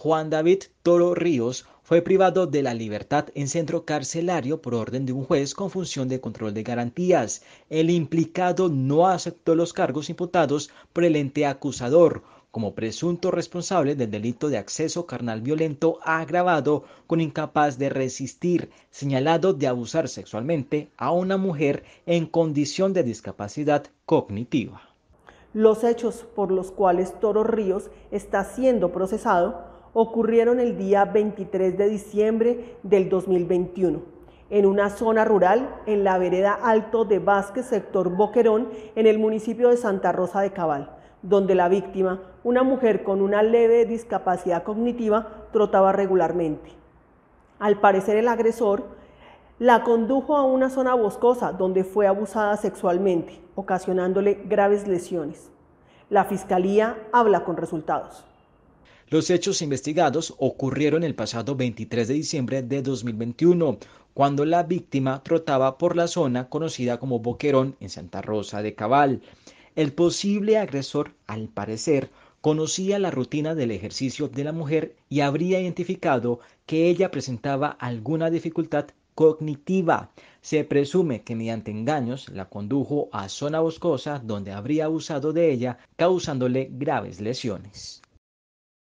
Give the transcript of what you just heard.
Juan David Toro Ríos fue privado de la libertad en centro carcelario por orden de un juez con función de control de garantías. El implicado no aceptó los cargos imputados por el ente acusador como presunto responsable del delito de acceso carnal violento agravado con incapaz de resistir, señalado de abusar sexualmente a una mujer en condición de discapacidad cognitiva. Los hechos por los cuales Toro Ríos está siendo procesado ocurrieron el día 23 de diciembre del 2021 en una zona rural en la vereda Alto de Vázquez, sector Boquerón, en el municipio de Santa Rosa de Cabal, donde la víctima, una mujer con una leve discapacidad cognitiva, trotaba regularmente. Al parecer el agresor la condujo a una zona boscosa donde fue abusada sexualmente, ocasionándole graves lesiones. La fiscalía habla con resultados. Los hechos investigados ocurrieron el pasado 23 de diciembre de 2021, cuando la víctima trotaba por la zona conocida como Boquerón en Santa Rosa de Cabal. El posible agresor, al parecer, conocía la rutina del ejercicio de la mujer y habría identificado que ella presentaba alguna dificultad cognitiva. Se presume que mediante engaños la condujo a zona boscosa donde habría abusado de ella, causándole graves lesiones.